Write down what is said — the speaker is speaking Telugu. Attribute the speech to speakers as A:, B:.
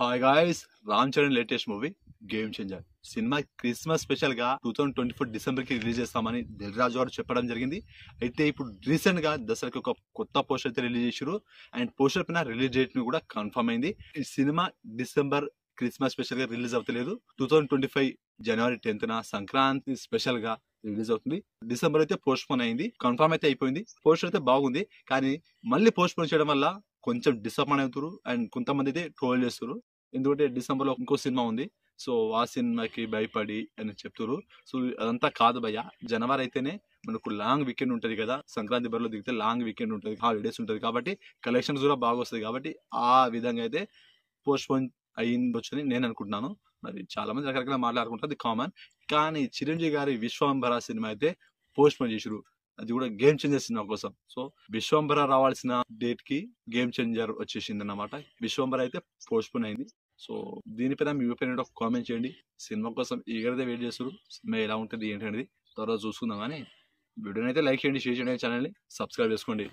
A: hi guys Ram Charan latest movie game changer సినిమా క్రిస్మస్ స్పెషల్ గా two thousand twenty four December కి రిలీజ్ చేస్తామని దిల్ రాజు గారు చెప్పడం జరిగింది అయితే ఇప్పుడు రీసెంట్ గా దసరాకి ఒక కొత్త పోస్టర్ అయితే రిలీజ్ చేశారు అండ్ పోస్టర్ పైన రిలీజ్ డేట్ ని కూడా కన్ఫర్మ్ అయింది ఈ సినిమా డిసెంబర్ క్రిస్మస్ స్పెషల్ గా రిలీజ్ అవుతలేదు టూ థౌసండ్ ట్వంటీ ఫైవ్ జనవరి టెన్త్న సంక్రాంతి స్పెషల్ గా రిలీజ్ అవుతుంది డిసెంబర్ అయితే పోస్ట్ పోన్ అయింది కన్ఫర్మ్ అయితే అయిపోయింది పోస్టర్ అయితే బాగుంది కానీ మళ్ళీ పోస్ట్ పోన్ చేయడం వల్ల కొంచెం డిసప్పాయింట్ అవుతారు అండ్ కొంతమంది అయితే ట్రోల్ చేస్తారు ఎందుకంటే డిసెంబర్లో ఇంకో సినిమా ఉంది సో ఆ సినిమాకి భయపడి అని చెప్తున్నారు సో అదంతా కాదు భయ్య జనవరి అయితేనే మనకు లాంగ్ వీకెండ్ ఉంటుంది కదా సంక్రాంతి బరిలో దిగితే లాంగ్ వీకెండ్ ఉంటుంది హాలిడేస్ ఉంటుంది కాబట్టి కలెక్షన్స్ కూడా బాగా వస్తుంది కాబట్టి ఆ విధంగా అయితే పోస్ట్ పోన్ అయ్యిందొచ్చని నేను అనుకుంటున్నాను మరి చాలా మంది రకరకాల మాట్లాడుకుంటారు అది కామన్ కానీ చిరంజీవి గారి విశ్వంభర సినిమా అయితే పోస్ట్ పోన్ చేసారు అది కూడా గేమ్ చేంజర్ సినిమా కోసం సో విశ్వంబర రావాల్సిన డేట్ కి గేమ్ చేంజర్ వచ్చేసింది అనమాట విశ్వంబర అయితే పోస్ట్పోన్ అయింది సో దీనిపైన మీ ఒపీనియన్ ఒక కామెంట్ చేయండి సినిమా కోసం ఈగరదే వెయిట్ చేస్తారు సినిమా ఎలా ఉంటుంది ఏంటనేది త్వరగా చూసుకుందాం కానీ వీడియోని అయితే లైక్ చేయండి షేర్ చేయండి ఛానల్ని సబ్స్క్రైబ్ చేసుకోండి